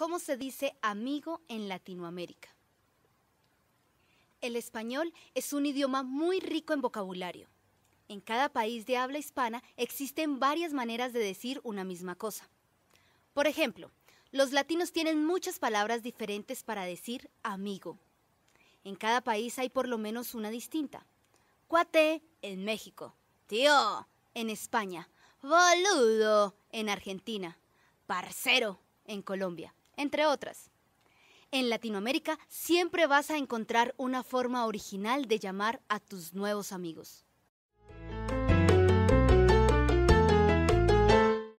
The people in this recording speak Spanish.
¿Cómo se dice amigo en Latinoamérica? El español es un idioma muy rico en vocabulario. En cada país de habla hispana existen varias maneras de decir una misma cosa. Por ejemplo, los latinos tienen muchas palabras diferentes para decir amigo. En cada país hay por lo menos una distinta. Cuate en México, tío en España, boludo en Argentina, parcero en Colombia entre otras. En Latinoamérica siempre vas a encontrar una forma original de llamar a tus nuevos amigos.